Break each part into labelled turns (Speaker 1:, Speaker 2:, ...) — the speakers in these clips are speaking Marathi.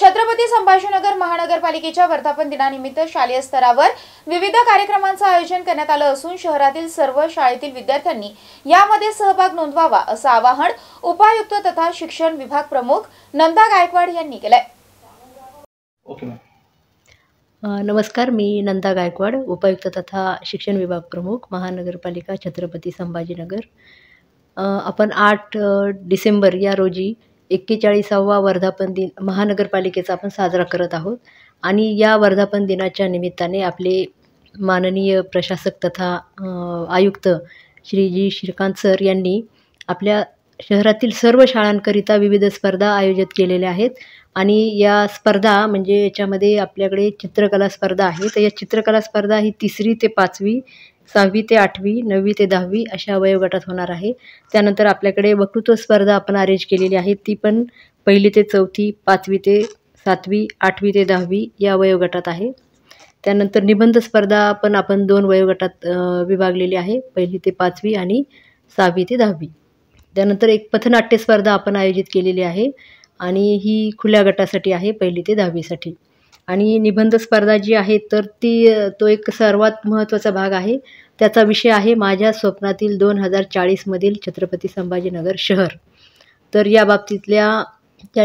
Speaker 1: छत्रपती संभाजीनगर महानगरपालिकेच्या वर्धापन दिनानिमित्त शालेय स्तरावर विविध कार्यक्रमांचं आयोजन करण्यात आलं असून शहरातील सर्व शाळेतील विद्यार्थ्यांनी यामध्ये सहभाग नोंदवावा असं आवाहन उपायुक्त तथा शिक्षण विभाग प्रमुख नंदा गायकवाड यांनी केलंय
Speaker 2: नमस्कार मी नंदा गायकवाड उपायुक्त तथा शिक्षण विभाग प्रमुख महानगरपालिका छत्रपती संभाजीनगर आपण आठ डिसेंबर या रोजी एक्केचाळीसावा वर्धापन दिन महानगरपालिकेचा आपण साजरा करत आहोत आणि या वर्धापन दिनाच्या निमित्ताने आपले माननीय प्रशासक तथा आयुक्त श्री जी श्रीकांत सर यांनी आपल्या शहरातील सर्व शाळांकरिता विविध स्पर्धा आयोजित केलेल्या आहेत आणि या स्पर्धा म्हणजे याच्यामध्ये आपल्याकडे चित्रकला स्पर्धा आहे तर या चित्रकला स्पर्धा ही तिसरी ते पाचवी सहावी ते आठवी नववी ते दहावी अशा वयोगटात होणार आहे त्यानंतर आपल्याकडे वक्तृत्व स्पर्धा आपण अरेंज केलेली आहे ती पण पहिली ते चौथी पाचवी ते सातवी आठवी ते दहावी या वयोगटात आहे त्यानंतर निबंध स्पर्धा पण आपण दोन वयोगटात विभागलेली आहे पहिली ते पाचवी आणि सहावी ते दहावी त्यानंतर एक पथनाट्य स्पर्धा आपण आयोजित केलेली आहे आणि ही खुल्या गटासाठी आहे पहिली ते दहावीसाठी आणि निबंध स्पर्धा जी आहे तर ती तो एक सर्वात महत्त्वाचा भाग आहे त्याचा विषय आहे माझ्या स्वप्नातील दोन हजार चाळीसमधील छत्रपती संभाजीनगर शहर तर या बाबतीतल्या त्या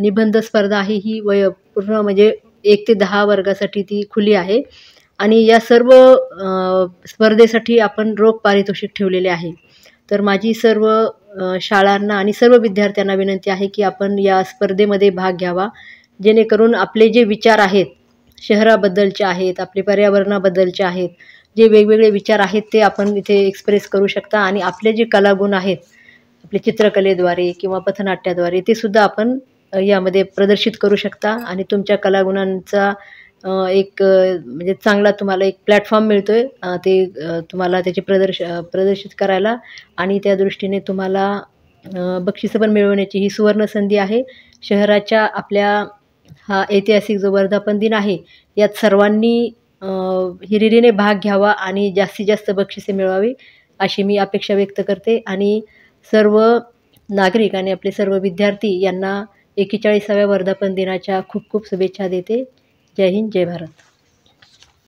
Speaker 2: निबंध स्पर्धा आहे ही वय पूर्ण म्हणजे एक ते दहा वर्गासाठी ती खुली आहे आणि या सर्व स्पर्धेसाठी आपण रोख पारितोषिक ठेवलेले आहे तर माझी सर्व शाळांना आणि सर्व विद्यार्थ्यांना विनंती आहे की आपण या स्पर्धेमध्ये भाग घ्यावा जेणेकरून आपले जे विचार आहेत शहराबद्दलचे आहेत आपले पर्यावरणाबद्दलचे आहेत जे वेगवेगळे विचार आहेत ते आपण इथे एक्सप्रेस करू शकता आणि आपले जे कलागुण आहेत आपले चित्रकलेद्वारे किंवा पथनाट्याद्वारे ते सुद्धा आपण यामध्ये प्रदर्शित करू शकता आणि तुमच्या कलागुणांचा एक म्हणजे चांगला तुम्हाला एक प्लॅटफॉर्म मिळतो आहे ते तुम्हाला त्याचे प्रदर्श प्रदर्शित करायला आणि त्या दृष्टीने तुम्हाला बक्षिसं पण मिळवण्याची ही सुवर्ण संधी आहे शहराच्या आपल्या हा ऐतिहासिक जो वर्धापन दिन आहे यात सर्वांनी हिरिरीने भाग घ्यावा आणि जास्तीत जास्त बक्षिसे मिळवावी अशी मी अपेक्षा व्यक्त करते आणि सर्व नागरिक आणि आपले सर्व विद्यार्थी यांना एकेचाळीसाव्या वर्धापन दिनाच्या खूप खूप शुभेच्छा देते जय हिंद जय भारत